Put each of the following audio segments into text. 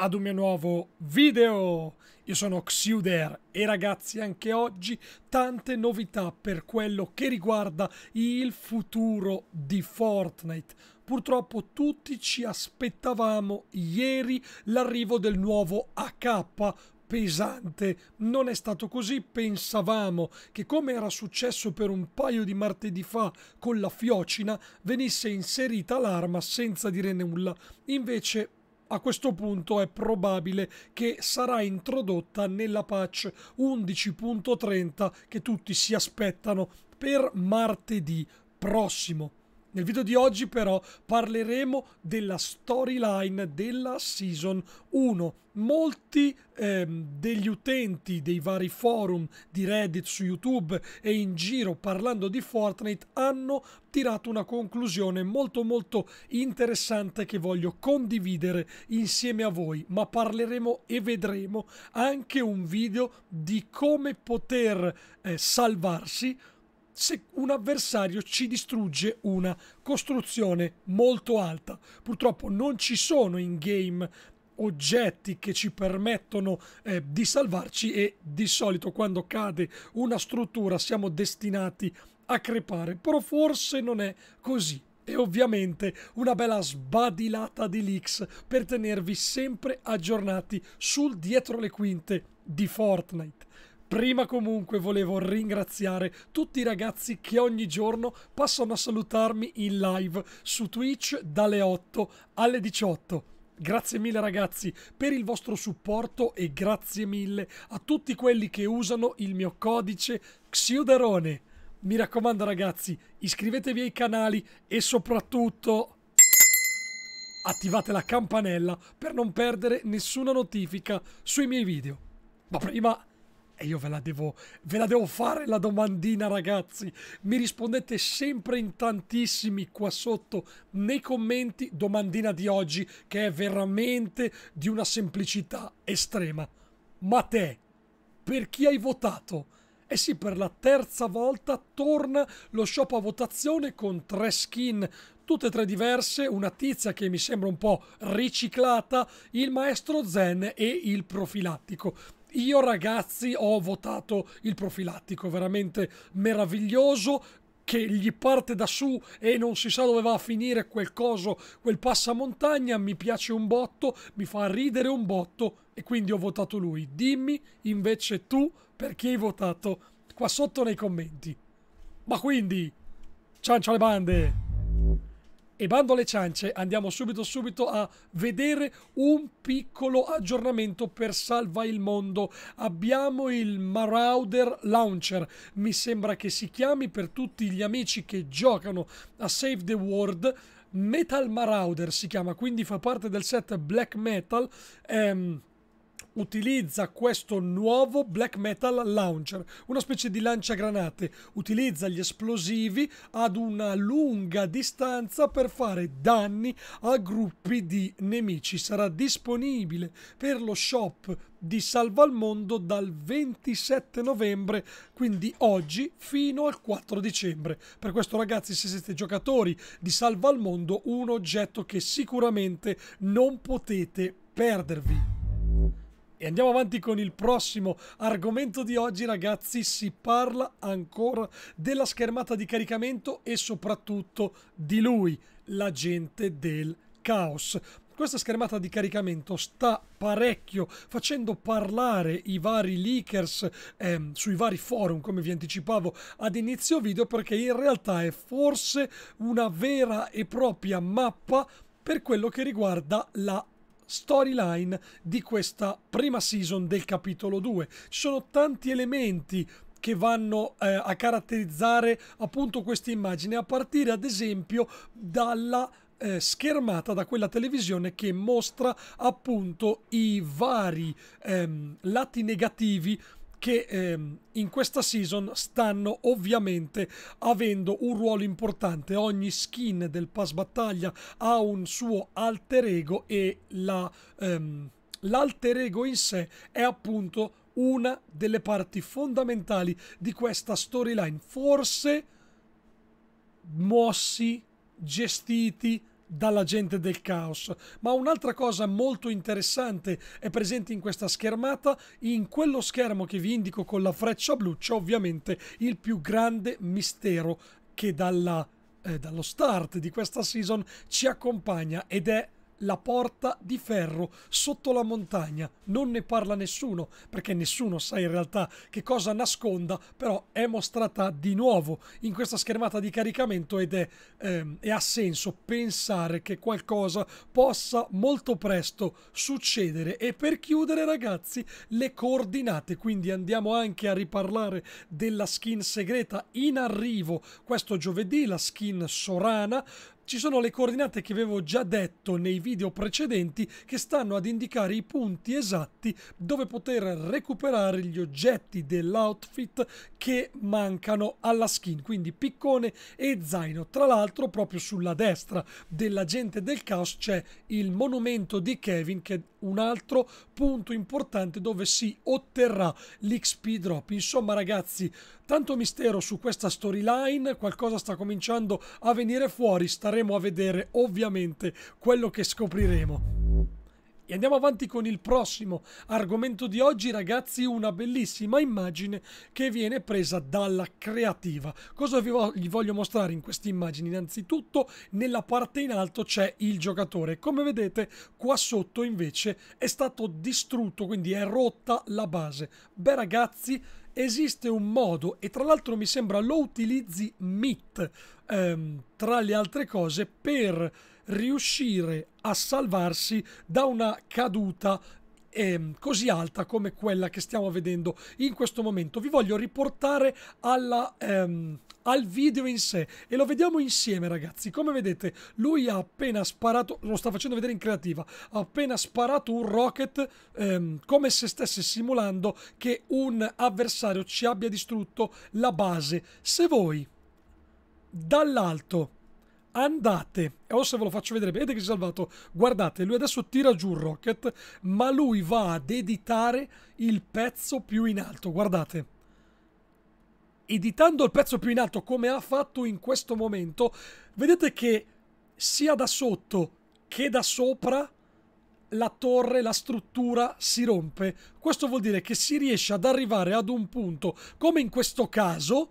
ad un mio nuovo video. Io sono Xiuder e ragazzi anche oggi tante novità per quello che riguarda il futuro di Fortnite. Purtroppo tutti ci aspettavamo ieri l'arrivo del nuovo AK pesante. Non è stato così, pensavamo che come era successo per un paio di martedì fa con la fiocina, venisse inserita l'arma senza dire nulla. Invece a questo punto è probabile che sarà introdotta nella patch 11.30 che tutti si aspettano per martedì prossimo. Nel video di oggi però parleremo della storyline della Season 1. Molti ehm, degli utenti dei vari forum di Reddit su YouTube e in giro parlando di Fortnite hanno tirato una conclusione molto molto interessante che voglio condividere insieme a voi, ma parleremo e vedremo anche un video di come poter eh, salvarsi se un avversario ci distrugge una costruzione molto alta. Purtroppo non ci sono in game oggetti che ci permettono eh, di salvarci e di solito quando cade una struttura siamo destinati a crepare, però forse non è così. E ovviamente una bella sbadilata di leaks per tenervi sempre aggiornati sul dietro le quinte di Fortnite. Prima comunque volevo ringraziare tutti i ragazzi che ogni giorno passano a salutarmi in live su Twitch dalle 8 alle 18. Grazie mille ragazzi per il vostro supporto e grazie mille a tutti quelli che usano il mio codice Xiuderone. Mi raccomando ragazzi, iscrivetevi ai canali e soprattutto attivate la campanella per non perdere nessuna notifica sui miei video. Ma prima e io ve la, devo, ve la devo fare la domandina, ragazzi. Mi rispondete sempre in tantissimi qua sotto nei commenti. Domandina di oggi che è veramente di una semplicità estrema. Ma te, per chi hai votato? E eh sì, per la terza volta torna lo shop a votazione con tre skin, tutte e tre diverse, una tizia che mi sembra un po' riciclata, il maestro Zen e il profilattico. Io ragazzi ho votato il profilattico, veramente meraviglioso, che gli parte da su e non si sa dove va a finire quel coso, quel passamontagna, mi piace un botto, mi fa ridere un botto e quindi ho votato lui. Dimmi invece tu perché hai votato qua sotto nei commenti. Ma quindi, ciancio ciao le bande! E bando alle ciance, andiamo subito subito a vedere un piccolo aggiornamento per Salva il Mondo. Abbiamo il Marauder Launcher, mi sembra che si chiami per tutti gli amici che giocano a Save the World. Metal Marauder si chiama, quindi fa parte del set Black Metal. Ehm, utilizza questo nuovo black metal launcher, una specie di lanciagranate, utilizza gli esplosivi ad una lunga distanza per fare danni a gruppi di nemici. Sarà disponibile per lo shop di Salva al Mondo dal 27 novembre, quindi oggi fino al 4 dicembre. Per questo ragazzi, se siete giocatori di Salva al Mondo, un oggetto che sicuramente non potete perdervi. E andiamo avanti con il prossimo argomento di oggi ragazzi, si parla ancora della schermata di caricamento e soprattutto di lui, l'agente del caos. Questa schermata di caricamento sta parecchio facendo parlare i vari leakers ehm, sui vari forum, come vi anticipavo ad inizio video, perché in realtà è forse una vera e propria mappa per quello che riguarda la storyline di questa prima season del capitolo 2. Ci sono tanti elementi che vanno eh, a caratterizzare appunto questa immagine, a partire ad esempio dalla eh, schermata da quella televisione che mostra appunto i vari ehm, lati negativi che ehm, in questa season stanno ovviamente avendo un ruolo importante. Ogni skin del pass battaglia ha un suo alter ego e la, ehm, l'alter ego in sé è appunto una delle parti fondamentali di questa storyline. Forse mossi, gestiti, dalla gente del caos. Ma un'altra cosa molto interessante è presente in questa schermata, in quello schermo che vi indico con la freccia blu c'è ovviamente il più grande mistero che dalla, eh, dallo start di questa season ci accompagna ed è la porta di ferro sotto la montagna. Non ne parla nessuno, perché nessuno sa in realtà che cosa nasconda, però è mostrata di nuovo in questa schermata di caricamento ed è, ehm, e ha senso pensare che qualcosa possa molto presto succedere. E per chiudere ragazzi, le coordinate, quindi andiamo anche a riparlare della skin segreta in arrivo questo giovedì, la skin Sorana, ci sono le coordinate che avevo già detto nei video precedenti che stanno ad indicare i punti esatti dove poter recuperare gli oggetti dell'outfit che mancano alla skin, quindi piccone e zaino. Tra l'altro proprio sulla destra dell'agente del caos c'è il monumento di Kevin che un altro punto importante dove si otterrà l'XP drop. Insomma, ragazzi, tanto mistero su questa storyline, qualcosa sta cominciando a venire fuori, staremo a vedere ovviamente quello che scopriremo. E andiamo avanti con il prossimo argomento di oggi, ragazzi, una bellissima immagine che viene presa dalla creativa. Cosa vi voglio mostrare in questa immagine? Innanzitutto nella parte in alto c'è il giocatore. Come vedete qua sotto invece è stato distrutto, quindi è rotta la base. Beh ragazzi, esiste un modo e tra l'altro mi sembra lo utilizzi Meet ehm, tra le altre cose per riuscire a salvarsi da una caduta eh, così alta come quella che stiamo vedendo in questo momento. Vi voglio riportare alla... Ehm, al video in sé e lo vediamo insieme ragazzi come vedete lui ha appena sparato lo sta facendo vedere in creativa ha appena sparato un rocket ehm, come se stesse simulando che un avversario ci abbia distrutto la base se voi dall'alto andate, se ve lo faccio vedere, vedete che si è salvato, guardate, lui adesso tira giù il rocket, ma lui va ad editare il pezzo più in alto, guardate. Editando il pezzo più in alto come ha fatto in questo momento, vedete che sia da sotto che da sopra la torre, la struttura si rompe. Questo vuol dire che si riesce ad arrivare ad un punto, come in questo caso,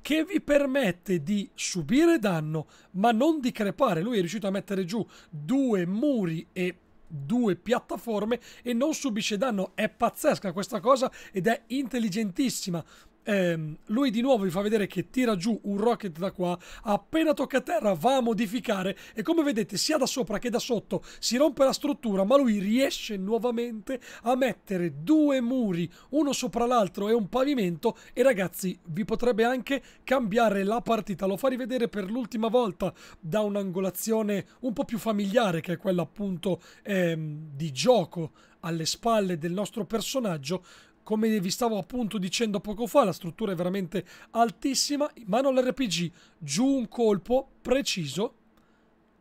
che vi permette di subire danno ma non di crepare. Lui è riuscito a mettere giù due muri e due piattaforme e non subisce danno. È pazzesca questa cosa ed è intelligentissima ehm, lui di nuovo vi fa vedere che tira giù un rocket da qua, appena tocca a terra va a modificare e come vedete sia da sopra che da sotto si rompe la struttura, ma lui riesce nuovamente a mettere due muri, uno sopra l'altro e un pavimento e ragazzi vi potrebbe anche cambiare la partita, lo fa rivedere per l'ultima volta da un'angolazione un po' più familiare che è quella appunto ehm, di gioco alle spalle del nostro personaggio come vi stavo appunto dicendo poco fa, la struttura è veramente altissima, in mano all'RPG, giù un colpo preciso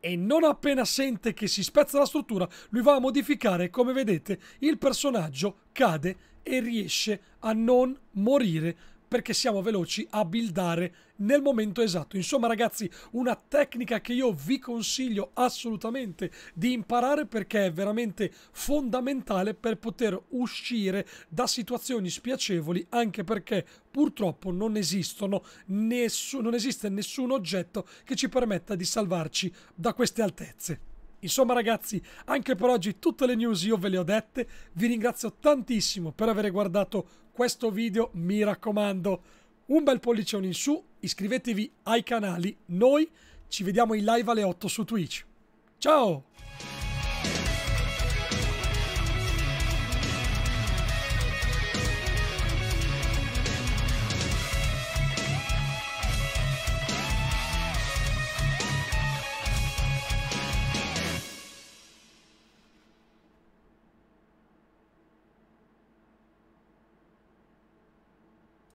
e non appena sente che si spezza la struttura, lui va a modificare come vedete il personaggio cade e riesce a non morire perché siamo veloci a buildare nel momento esatto. Insomma ragazzi, una tecnica che io vi consiglio assolutamente di imparare perché è veramente fondamentale per poter uscire da situazioni spiacevoli anche perché purtroppo non, nessun, non esiste nessun oggetto che ci permetta di salvarci da queste altezze. Insomma ragazzi, anche per oggi tutte le news io ve le ho dette. Vi ringrazio tantissimo per aver guardato questo video. Mi raccomando, un bel pollicione in su, iscrivetevi ai canali. Noi ci vediamo in live alle 8 su Twitch. Ciao!